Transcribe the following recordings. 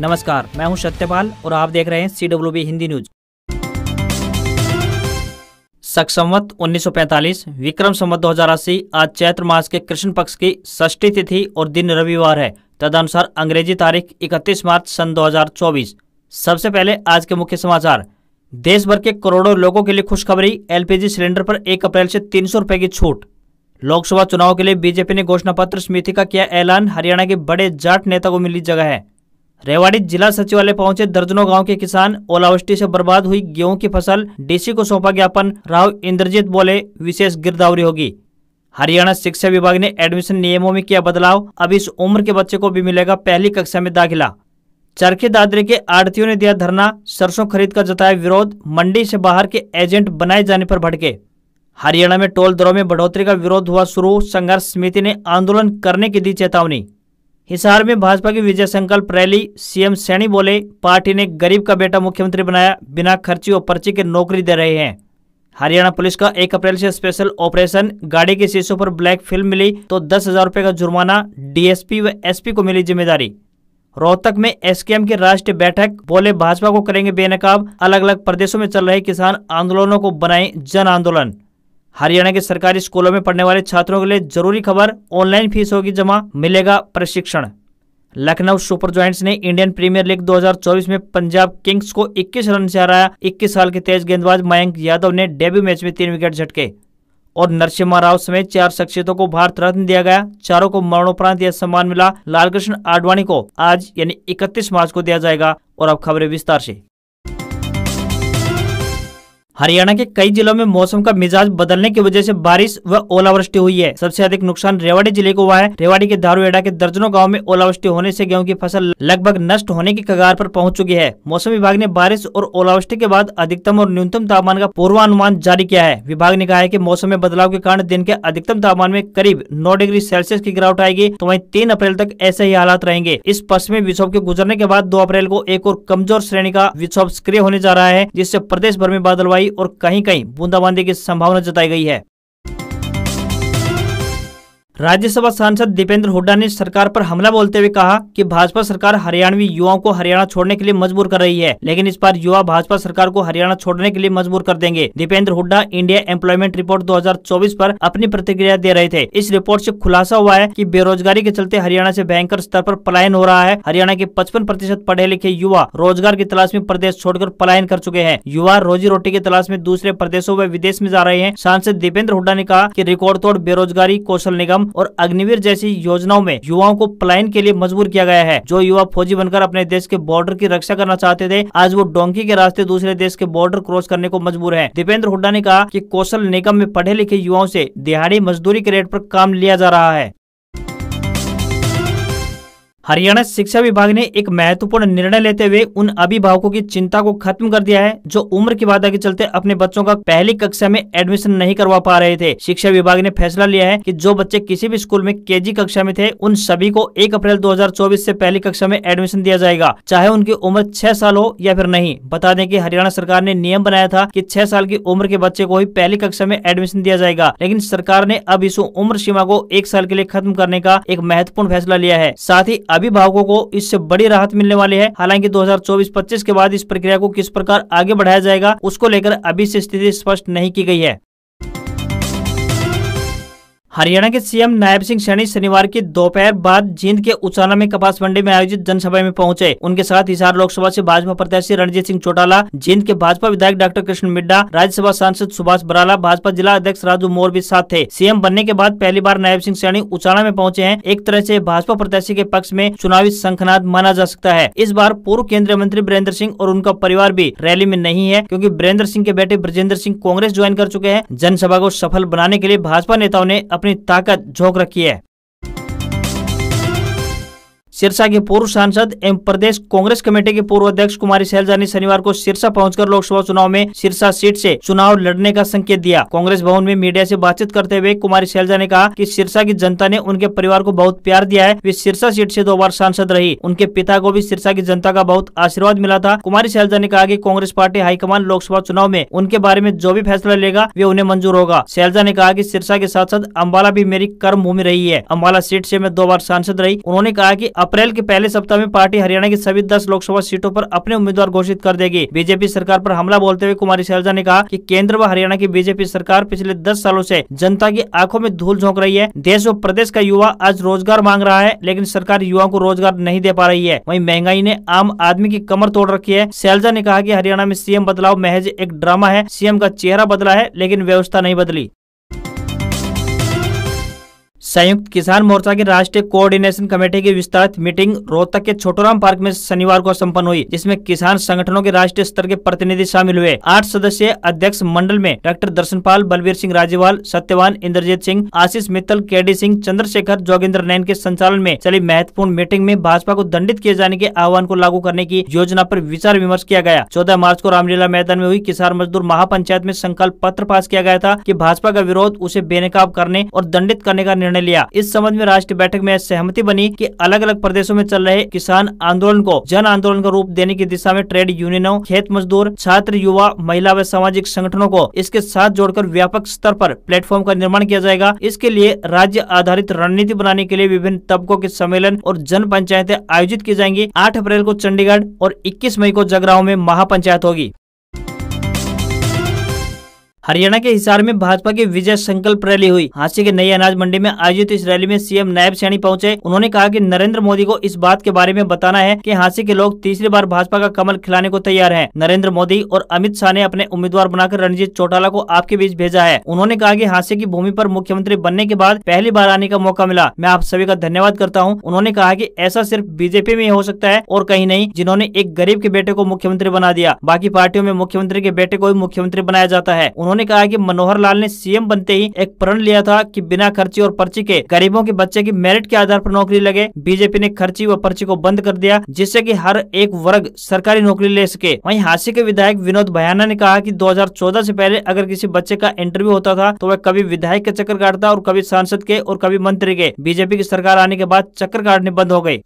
नमस्कार मैं हूं सत्यपाल और आप देख रहे हैं C W B Hindi news सकसंवत 1945 विक्रम संवत दो आज चैत्र मास के कृष्ण पक्ष की षष्ठी तिथि और दिन रविवार है तदनुसार अंग्रेजी तारीख 31 मार्च सन 2024 सबसे पहले आज के मुख्य समाचार देश भर के करोड़ों लोगों के लिए खुशखबरी एलपीजी सिलेंडर पर 1 अप्रैल से तीन सौ की छूट लोकसभा चुनाव के लिए बीजेपी ने घोषणा पत्र समिति का किया ऐलान हरियाणा के बड़े जाट नेता को मिली जगह है रेवाड़ी जिला सचिवालय पहुंचे दर्जनों गांव के किसान ओलावृष्टि से बर्बाद हुई गेहूं की फसल डीसी को सौंपा ज्ञापन राव इंद्रजीत बोले विशेष गिरदावरी होगी हरियाणा शिक्षा विभाग ने एडमिशन नियमों में किया बदलाव अब इस उम्र के बच्चे को भी मिलेगा पहली कक्षा में दाखिला चरखे दादरी के आड़तियों ने दिया धरना सरसों खरीद का जताया विरोध मंडी से बाहर के एजेंट बनाए जाने पर भड़के हरियाणा में टोल दरों में बढ़ोतरी का विरोध हुआ शुरू संघर्ष समिति ने आंदोलन करने की दी चेतावनी हिसार में भाजपा की विजय संकल्प रैली सीएम सैनी बोले पार्टी ने गरीब का बेटा मुख्यमंत्री बनाया बिना खर्ची और पर्ची के नौकरी दे रहे हैं हरियाणा पुलिस का 1 अप्रैल से स्पेशल ऑपरेशन गाड़ी के शीशों पर ब्लैक फिल्म मिली तो दस हजार रुपये का जुर्माना डीएसपी व एसपी को मिली जिम्मेदारी रोहतक में एसकेएम की राष्ट्रीय बैठक बोले भाजपा को करेंगे बेनकाब अलग अलग प्रदेशों में चल रहे किसान आंदोलनों को बनाए जन आंदोलन हरियाणा के सरकारी स्कूलों में पढ़ने वाले छात्रों के लिए जरूरी खबर ऑनलाइन फीस होगी जमा मिलेगा प्रशिक्षण लखनऊ सुपर ज्वाइंट्स ने इंडियन प्रीमियर लीग 2024 में पंजाब किंग्स को 21 रन से हराया 21 साल के तेज गेंदबाज मयंक यादव ने डेब्यू मैच में तीन विकेट झटके और नरसिम्हा राव समेत चार शख्सियतों को भारत रत्न दिया गया चारों को मरणोपरांत यह सम्मान मिला लालकृष्ण आडवाणी को आज यानी 31 मार्च को दिया जाएगा और अब खबरें विस्तार से हरियाणा के कई जिलों में मौसम का मिजाज बदलने की वजह से बारिश व ओलावृष्टि हुई है सबसे अधिक नुकसान रेवाड़ी जिले को हुआ है रेवाड़ी के दारूएडा के दर्जनों गांव में ओलावृष्टि होने से गेहूं की फसल लगभग नष्ट होने की कगार पर पहुंच चुकी है मौसम विभाग ने बारिश और ओलावृष्टि के बाद अधिकतम और न्यूनतम तापमान का पूर्वानुमान जारी किया है विभाग ने कहा है की मौसम में बदलाव के कारण दिन के अधिकतम तापमान में करीब नौ डिग्री सेल्सियस की गिरावट आएगी तो वही तीन अप्रैल तक ऐसे ही हालात रहेंगे इस पश्चिमी विक्षोभ के गुजरने के बाद दो अप्रैल को एक और कमजोर श्रेणी का विक्षोभ सक्रिय होने जा रहा है जिससे प्रदेश भर में बादलवाई और कहीं कहीं बूंदाबांदी की संभावना जताई गई है राज्यसभा सांसद दीपेंद्र हुड्डा ने सरकार पर हमला बोलते हुए कहा कि भाजपा सरकार हरियाणवी युवाओं को हरियाणा छोड़ने के लिए मजबूर कर रही है लेकिन इस बार युवा भाजपा सरकार को हरियाणा छोड़ने के लिए मजबूर कर देंगे Dipendra Hooda India employment report 2024 पर अपनी प्रतिक्रिया दे रहे थे इस रिपोर्ट ऐसी खुलासा हुआ है की बेरोजगारी के चलते हरियाणा ऐसी भयंकर स्तर आरोप पलायन हो रहा है हरियाणा के पचपन प्रतिशत पढ़े लिखे युवा रोजगार की तलाश में प्रदेश छोड़कर पलायन कर चुके हैं युवा रोजी रोटी की तलाश में दूसरे प्रदेशों व विदेश में जा रहे हैं सांसद दीपेंद्र हुड्डा ने कहा की रिकॉर्ड तोड़ बेरोजगारी कौशल निगम और अग्निवीर जैसी योजनाओं में युवाओं को पलायन के लिए मजबूर किया गया है जो युवा फौजी बनकर अपने देश के बॉर्डर की रक्षा करना चाहते थे आज वो डोंकी के रास्ते दूसरे देश के बॉर्डर क्रॉस करने को मजबूर है दीपेंद्र हुड्डा ने कहा की कौशल निगम में पढ़े लिखे युवाओं ऐसी दिहाड़ी मजदूरी के रेट आरोप काम लिया जा रहा है हरियाणा शिक्षा विभाग ने एक महत्वपूर्ण निर्णय लेते हुए उन अभिभावकों की चिंता को खत्म कर दिया है जो उम्र की बाधा के चलते अपने बच्चों का पहली कक्षा में एडमिशन नहीं करवा पा रहे थे शिक्षा विभाग ने फैसला लिया है कि जो बच्चे किसी भी स्कूल में केजी कक्षा में थे उन सभी को 1 अप्रैल 2024 से पहली कक्षा में एडमिशन दिया जाएगा चाहे उनकी उम्र छह साल हो या फिर नहीं बता दें की हरियाणा सरकार ने नियम बनाया था की छह साल की उम्र के बच्चे को ही पहली कक्षा में एडमिशन दिया जाएगा लेकिन सरकार ने अब इस उम्र सीमा को एक साल के लिए खत्म करने का एक महत्वपूर्ण फैसला लिया है साथ ही अभिभावकों को इससे बड़ी राहत मिलने वाली है हालांकि 2024-25 के बाद इस प्रक्रिया को किस प्रकार आगे बढ़ाया जाएगा उसको लेकर अभी से स्थिति स्पष्ट नहीं की गई है हरियाणा के सीएम नायब सिंह सैनी शनिवार की दोपहर बाद जींद के उचाना में कपास मंडी में आयोजित जनसभा में पहुंचे उनके साथ हिसार लोकसभा से भाजपा प्रत्याशी रणजीत सिंह चौटाला जींद के भाजपा विधायक डॉक्टर कृष्ण मिड्डा राज्यसभा सांसद सुभाष बराला भाजपा जिला अध्यक्ष राजू मोर भी साथ थे सीएम बनने के बाद पहली बार नायब सिंह सैनी उचाना में पहुँचे है एक तरह ऐसी भाजपा प्रत्याशी के पक्ष में चुनावी संखनाद माना जा सकता है इस बार पूर्व केंद्रीय मंत्री बीरेंद्र सिंह और उनका परिवार भी रैली में नहीं है क्यूँकी बीरेंद्र सिंह के बेटे ब्रजेंद्र सिंह कांग्रेस ज्वाइन कर चुके हैं जनसभा को सफल बनाने के लिए भाजपा नेताओं ने अपनी ताकत झोंक रखी है सिरसा के पूर्व सांसद एवं प्रदेश कांग्रेस कमेटी के पूर्व अध्यक्ष कुमारी सैलजा ने शनिवार को सिरसा पहुंचकर लोकसभा चुनाव में सिरसा सीट से चुनाव लड़ने का संकेत दिया कांग्रेस भवन में मीडिया से बातचीत करते हुए कुमारी सैलजा ने कहा कि सिरसा की जनता ने उनके परिवार को बहुत प्यार दिया है वे सिरसा सीट ऐसी दो बार सांसद रही उनके पिता को भी सिरसा की जनता का बहुत आशीर्वाद मिला था कुमारी सैलजा ने कहा की कांग्रेस पार्टी हाईकमान लोकसभा चुनाव में उनके बारे में जो भी फैसला लेगा वे उन्हें मंजूर होगा सैलजा ने कहा की सिरसा के साथ साथ अम्बाला भी मेरी कर्म भूमि रही है अम्बाला सीट ऐसी मैं दो बार सांसद रही उन्होंने कहा की अप्रैल के पहले सप्ताह में पार्टी हरियाणा की सभी दस लोकसभा सीटों पर अपने उम्मीदवार घोषित कर देगी बीजेपी सरकार पर हमला बोलते हुए कुमारी सैलजा ने कहा कि केंद्र व हरियाणा की बीजेपी सरकार पिछले दस सालों से जनता की आंखों में धूल झोंक रही है देश व प्रदेश का युवा आज रोजगार मांग रहा है लेकिन सरकार युवाओं को रोजगार नहीं दे पा रही है वही महंगाई ने आम आदमी की कमर तोड़ रखी है सैलजा ने कहा की हरियाणा में सीएम बदलाव महज एक ड्रामा है सीएम का चेहरा बदला है लेकिन व्यवस्था नहीं बदली संयुक्त किसान मोर्चा की राष्ट्रीय कोऑर्डिनेशन कमेटी की विस्तारित मीटिंग रोहतक के छोटोराम पार्क में शनिवार को संपन्न हुई जिसमें किसान संगठनों के राष्ट्रीय स्तर के प्रतिनिधि शामिल हुए आठ सदस्यीय अध्यक्ष मंडल में डॉक्टर दर्शनपाल बलबीर सिंह राजीवाल सत्यवान इंद्रजीत सिंह आशीष मित्तल के सिंह चंद्रशेखर जोगेंद्र नैन के संचालन में चली महत्वपूर्ण मीटिंग में भाजपा को दंडित किए जाने के आह्वान को लागू करने की योजना आरोप विचार विमर्श किया गया चौदह मार्च को रामलीला मैदान में हुई किसान मजदूर महापंचायत में संकल्प पत्र पास किया गया था की भाजपा का विरोध उसे बेनकाब करने और दंडित करने का निर्णय निर्णय लिया इस संबंध में राष्ट्रीय बैठक में सहमति बनी कि अलग अलग प्रदेशों में चल रहे किसान आंदोलन को जन आंदोलन का रूप देने की दिशा में ट्रेड यूनियनों खेत मजदूर छात्र युवा महिला व सामाजिक संगठनों को इसके साथ जोड़कर व्यापक स्तर पर प्लेटफॉर्म का निर्माण किया जाएगा इसके लिए राज्य आधारित रणनीति बनाने के लिए विभिन्न तबकों के सम्मेलन और जन पंचायतें आयोजित की जाएंगी आठ अप्रैल को चंडीगढ़ और इक्कीस मई को जगराओं में महापंचायत होगी हरियाणा के हिसार में भाजपा की विजय संकल्प रैली हुई हांसी के नई अनाज मंडी में आयोजित इस रैली में सीएम नायब सैनी पहुंचे उन्होंने कहा कि नरेंद्र मोदी को इस बात के बारे में बताना है कि हांसी के लोग तीसरी बार भाजपा का कमल खिलाने को तैयार हैं। नरेंद्र मोदी और अमित शाह ने अपने उम्मीदवार बनाकर रणजीत चौटाला को आपके बीच भेजा है उन्होंने कहा की हांसी की भूमि आरोप मुख्यमंत्री बनने के बाद पहली बार आने का मौका मिला मैं आप सभी का धन्यवाद करता हूँ उन्होंने कहा की ऐसा सिर्फ बीजेपी में हो सकता है और कहीं नहीं जिन्होंने एक गरीब के बेटे को मुख्यमंत्री बना दिया बाकी पार्टियों में मुख्यमंत्री के बेटे को भी मुख्यमंत्री बनाया जाता है उन्होंने कहा कि मनोहर लाल ने सीएम बनते ही एक प्रण लिया था कि बिना खर्ची और पर्ची के गरीबों के बच्चे की मेरिट के आधार पर नौकरी लगे बीजेपी ने खर्ची व पर्ची को बंद कर दिया जिससे की हर एक वर्ग सरकारी नौकरी ले सके वही हासी के विधायक विनोद भयाना ने कहा की दो से पहले अगर किसी बच्चे का इंटरव्यू होता था तो वह कभी विधायक के चक्कर काटता और कभी सांसद के और कभी मंत्री के बीजेपी की सरकार आने के बाद चक्कर काटने बंद हो गयी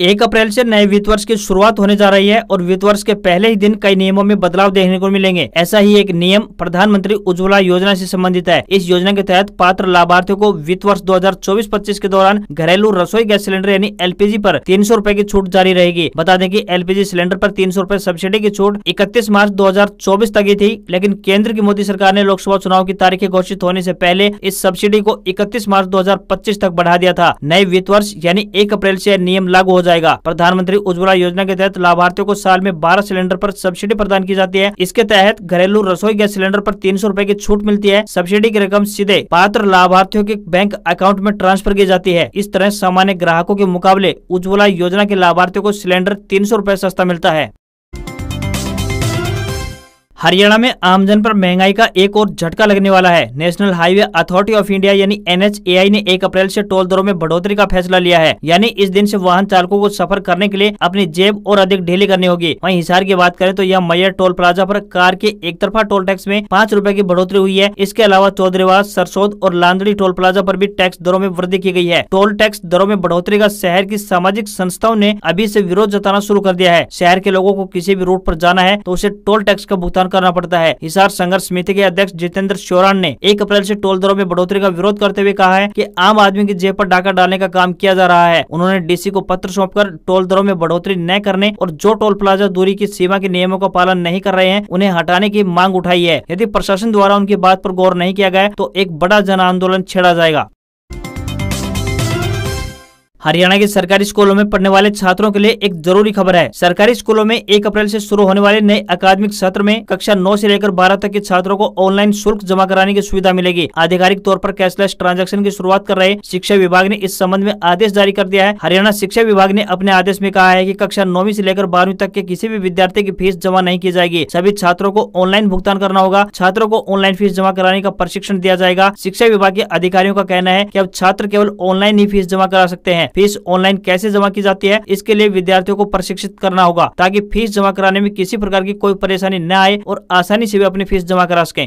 एक अप्रैल से नए वित्त वर्ष की शुरुआत होने जा रही है और वित्त वर्ष के पहले ही दिन कई नियमों में बदलाव देखने को मिलेंगे ऐसा ही एक नियम प्रधानमंत्री उज्ज्वला योजना से संबंधित है इस योजना के तहत पात्र लाभार्थियों को वित्त वर्ष 2024-25 के दौरान घरेलू रसोई गैस सिलेंडर यानी एलपीजी पर तीन सौ की छूट जारी रहेगी बता दें की एलपीजी सिलेंडर आरोप तीन सौ सब्सिडी की छूट इकतीस मार्च दो तक ही थी लेकिन केंद्र की मोदी सरकार ने लोकसभा चुनाव की तारीखें घोषित होने ऐसी पहले इस सब्सिडी को इकतीस मार्च दो तक बढ़ा दिया था नए वित्त वर्ष यानी एक अप्रैल ऐसी नियम लागू जाएगा प्रधानमंत्री उज्ज्वला योजना के तहत लाभार्थियों को साल में बारह सिलेंडर आरोप सब्सिडी प्रदान की जाती है इसके तहत घरेलू रसोई गैस सिलेंडर आरोप तीन सौ की छूट मिलती है सब्सिडी की रकम सीधे पात्र लाभार्थियों के बैंक अकाउंट में ट्रांसफर की जाती है इस तरह सामान्य ग्राहकों के मुकाबले उज्ज्वला योजना के लाभार्थियों को सिलेंडर तीन सौ सस्ता मिलता है हरियाणा में आमजन पर महंगाई का एक और झटका लगने वाला है national highway authority of India यानी एनएचएआई ने 1 अप्रैल से टोल दरों में बढ़ोतरी का फैसला लिया है यानी इस दिन से वाहन चालकों को सफर करने के लिए अपनी जेब और अधिक ढीली करनी होगी वहीं हिसार की बात करें तो यह मैयर टोल प्लाजा आरोप कार के एक तरफा टोल टैक्स में पाँच रूपए की बढ़ोतरी हुई है इसके अलावा चौधरीवास सरसोद और लांदड़ी टोल प्लाजा आरोप भी टैक्स दरों में वृद्धि की गयी है टोल टैक्स दरों में बढ़ोतरी का शहर की सामाजिक संस्थाओं ने अभी ऐसी विरोध जताना शुरू कर दिया है शहर के लोगों को किसी भी रूट आरोप जाना है तो उसे टोल टैक्स का भुगतान करना पड़ता है हिसार संघर्ष समिति के अध्यक्ष जितेंद्र चौरान ने एक अप्रैल ऐसी टोल दरों में बढ़ोतरी का विरोध करते हुए कहा है की आम आदमी की जेब आरोप डाका डालने का काम किया जा रहा है उन्होंने डीसी को पत्र सौंप टोल दरों में बढ़ोतरी न करने और जो टोल प्लाजा दूरी की सीमा के नियमों का पालन नहीं कर रहे हैं उन्हें हटाने की मांग उठाई है यदि प्रशासन द्वारा उनकी बात पर गौर नहीं किया गया तो एक बड़ा जन आंदोलन छेड़ा जाएगा हरियाणा के सरकारी स्कूलों में पढ़ने वाले छात्रों के लिए एक जरूरी खबर है सरकारी स्कूलों में एक अप्रैल से शुरू होने वाले नए अकादमिक सत्र में कक्षा नौ से लेकर बारह तक के छात्रों को ऑनलाइन शुल्क जमा कराने की सुविधा मिलेगी आधिकारिक तौर पर कैशलेस ट्रांजैक्शन की शुरुआत कर रहे शिक्षा विभाग ने इस संबंध में आदेश जारी कर दिया है हरियाणा शिक्षा विभाग ने अपने आदेश में कहा है की कक्षा नौवीं ऐसी लेकर बारहवीं तक के किसी भी विद्यार्थी की फीस जमा नहीं की जाएगी सभी छात्रों को ऑनलाइन भुगतान करना होगा छात्रों को ऑनलाइन फीस जमा कराने का प्रशिक्षण दिया जाएगा शिक्षा विभाग के अधिकारियों का कहना है की अब छात्र केवल ऑनलाइन ही फीस जमा करा सकते हैं फीस ऑनलाइन कैसे जमा की जाती है इसके लिए विद्यार्थियों को प्रशिक्षित करना होगा ताकि फीस जमा कराने में किसी प्रकार की कोई परेशानी न आए और आसानी से वे अपनी फीस जमा करा सकें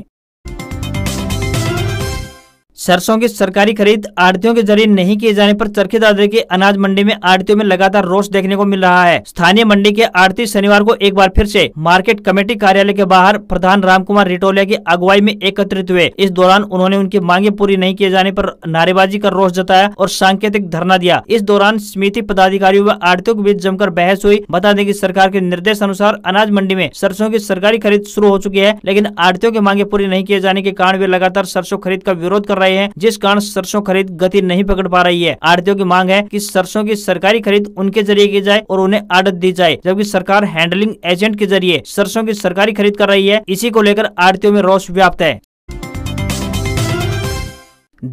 सरसों की सरकारी खरीद आड़तियों के जरिए नहीं किए जाने पर चरखे दादरी के अनाज मंडी में आड़तियों में लगातार रोष देखने को मिल रहा है स्थानीय मंडी के आड़ती शनिवार को एक बार फिर से मार्केट कमेटी कार्यालय के बाहर प्रधान रामकुमार रिटोलिया की अगुवाई में एकत्रित हुए इस दौरान उन्होंने उनकी मांगे पूरी नहीं किए जाने आरोप नारेबाजी का रोष जताया और सांकेतिक धरना दिया इस दौरान समिति पदाधिकारियों व आड़तियों के बीच जमकर बहस हुई बता दें की सरकार के निर्देश अनुसार अनाज मंडी में सरसों की सरकारी खरीद शुरू हो चुकी है लेकिन आड़तियों की मांगे पूरी नहीं किए जाने के कारण वे लगातार सरसों खरीद का विरोध कर रहे हैं हैं जिस कारण सरसों खरीद गति नहीं पकड़ पा रही है आड़तियों की मांग है की सरसों की सरकारी खरीद उनके जरिए की जाए और उन्हें आड़त दी जाए जबकि सरकार हैंडलिंग एजेंट के जरिए सरसों की सरकारी खरीद कर रही है इसी को लेकर आड़तियों में रोष व्याप्त है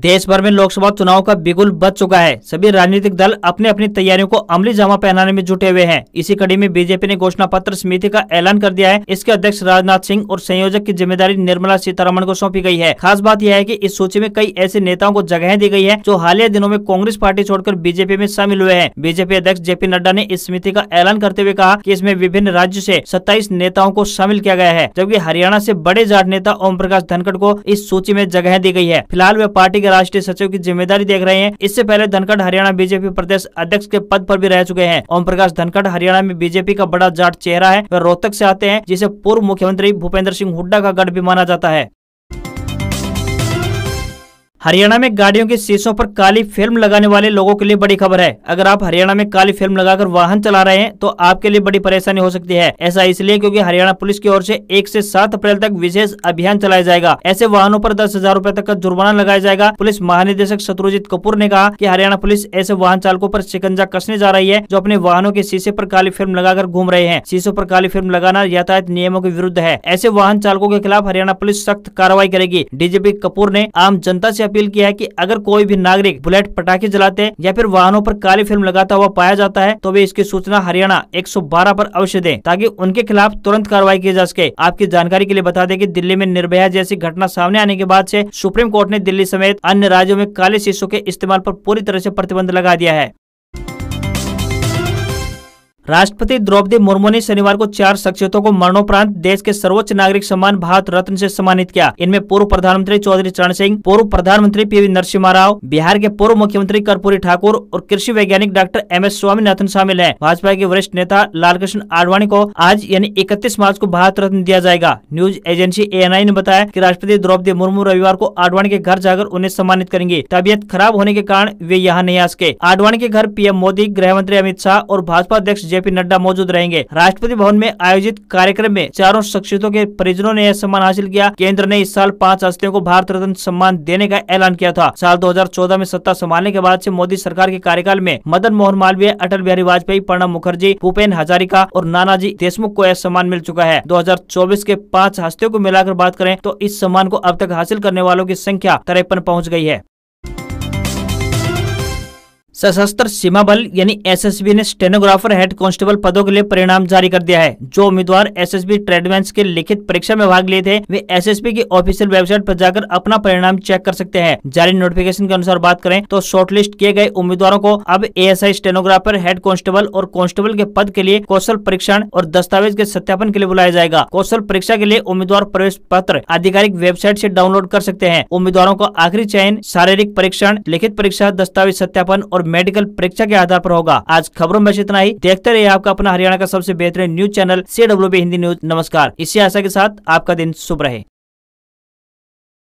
देश भर में लोकसभा चुनाव का बिगुल बच चुका है सभी राजनीतिक दल अपने अपनी तैयारियों को अमली जमा पहनाने में जुटे हुए हैं इसी कड़ी में बीजेपी ने घोषणा पत्र समिति का ऐलान कर दिया है इसके अध्यक्ष राजनाथ सिंह और संयोजक की जिम्मेदारी निर्मला सीतारमण को सौंपी गई है खास बात यह है की इस सूची में कई ऐसे नेताओं को जगह दी गई है जो हालिया दिनों में कांग्रेस पार्टी छोड़कर बीजेपी में शामिल हुए हैं बीजेपी अध्यक्ष जेपी नड्डा ने इस समिति का ऐलान करते हुए कहा की इसमें विभिन्न राज्य ऐसी सत्ताईस नेताओं को शामिल किया गया है जबकि हरियाणा ऐसी बड़े जाट नेता ओम प्रकाश धनखड़ को इस सूची में जगह दी गई है फिलहाल वे पार्टी के राष्ट्रीय सचिव की जिम्मेदारी देख रहे हैं इससे पहले धनखड़ हरियाणा बीजेपी प्रदेश अध्यक्ष के पद पर भी रह चुके हैं ओम प्रकाश धनखड़ हरियाणा में बीजेपी का बड़ा जाट चेहरा है वह रोहतक से आते हैं जिसे पूर्व मुख्यमंत्री भूपेंद्र सिंह हुड्डा का गढ़ भी माना जाता है हरियाणा में गाड़ियों के शीशों पर काली फिल्म लगाने वाले लोगों के लिए बड़ी खबर है अगर आप हरियाणा में काली फिल्म लगाकर वाहन चला रहे हैं तो आपके लिए बड़ी परेशानी हो सकती है ऐसा इसलिए क्योंकि हरियाणा पुलिस की ओर से एक से सात अप्रैल तक विशेष अभियान चलाया जाएगा ऐसे वाहनों पर दस हजार रूपए तक का जुर्माना लगाया जाएगा पुलिस महानिदेशक शत्रुजीत कपूर ने कहा की हरियाणा पुलिस ऐसे वाहन चालकों आरोप शिकंजा कसने जा रही है जो अपने वाहनों के शीशे आरोप काली फिल्म लगाकर घूम रहे हैं शीशों आरोप काली फिल्म लगाना यातायात नियमों के विरुद्ध है ऐसे वाहन चालकों के खिलाफ हरियाणा पुलिस सख्त कार्रवाई करेगी डीजीपी कपूर ने आम जनता ऐसी अपील किया है कि अगर कोई भी नागरिक बुलेट पटाखे जलाते या फिर वाहनों पर काली फिल्म लगाता हुआ पाया जाता है तो वे इसकी सूचना हरियाणा 112 पर अवश्य दें ताकि उनके खिलाफ तुरंत कार्रवाई की जा सके आपकी जानकारी के लिए बता दें कि दिल्ली में निर्भया जैसी घटना सामने आने के बाद ऐसी सुप्रीम कोर्ट ने दिल्ली समेत अन्य राज्यों में काले शीशों के इस्तेमाल आरोप पूरी तरह ऐसी प्रतिबंध लगा दिया है राष्ट्रपति द्रौपदी मुर्मू ने शनिवार को चार शख्सियतों को मरणोपरांत देश के सर्वोच्च नागरिक सम्मान भारत रत्न से सम्मानित किया इनमें पूर्व प्रधानमंत्री चौधरी चरण सिंह पूर्व प्रधानमंत्री पीवी नरसिम्हा राव बिहार के पूर्व मुख्यमंत्री कर्पूरी ठाकुर और कृषि वैज्ञानिक डॉक्टर एम एस स्वामीनाथन शामिल है भाजपा के वरिष्ठ नेता लालकृष्ण आडवाणी को आज यानी इकतीस मार्च को भारत रत्न दिया जाएगा न्यूज एजेंसी ए ने बताया की राष्ट्रपति द्रौपदी मुर्मू रविवार को आडवाणी के घर जाकर उन्हें सम्मानित करेंगे तबियत खराब होने के कारण वे यहाँ नहीं आ सके आडवाणी के घर पीएम मोदी गृह मंत्री अमित शाह और भाजपा अध्यक्ष जेपी नड्डा मौजूद रहेंगे राष्ट्रपति भवन में आयोजित कार्यक्रम में चारों शख्सियतों के परिजनों ने यह सम्मान हासिल किया केंद्र ने इस साल पांच हस्तियों को भारत रत्न सम्मान देने का ऐलान किया था साल चौदह में सत्ता संभालने के बाद ऐसी मोदी सरकार के कार्यकाल में मदन मोहन मालवीय अटल बिहारी वाजपेयी प्रणब मुखर्जी भूपेन हजारिका और नानाजी देशमुख को यह सम्मान मिल चुका है चौबीस के पाँच हस्तियों को मिलाकर बात करें तो इस सम्मान को अब तक हासिल करने वालों की संख्या तिरपन पहुँच गयी है सशस्त्र सीमा बल यानी एसएसबी ने स्टेनोग्राफर हेड कांस्टेबल पदों के लिए परिणाम जारी कर दिया है जो उम्मीदवार एसएसबी ट्रेडमेंट्स के लिखित परीक्षा में भाग लिए थे वे एसएसबी की ऑफिशियल वेबसाइट पर जाकर अपना परिणाम चेक कर सकते हैं जारी नोटिफिकेशन के अनुसार बात करें तो शॉर्टलिस्ट किए गए उम्मीदवारों को अब ए स्टेनोग्राफर हेड कांस्टेबल और कांस्टेबल के पद के लिए कौशल परीक्षण और दस्तावेज के सत्यापन के लिए बुलाया जाएगा कौशल परीक्षा के लिए उम्मीदवार प्रवेश पत्र आधिकारिक वेबसाइट ऐसी डाउनलोड कर सकते हैं उम्मीदवारों को आखिरी चयन शारीरिक परीक्षण लिखित परीक्षा दस्तावेज सत्यापन और और मेडिकल परीक्षा के आधार पर होगा आज खबरों में इतना ही देखते रहिए आपका अपना हरियाणा का सबसे बेहतरीन news channel C Hindi news नमस्कार इसी आशा के साथ आपका दिन शुभ रहे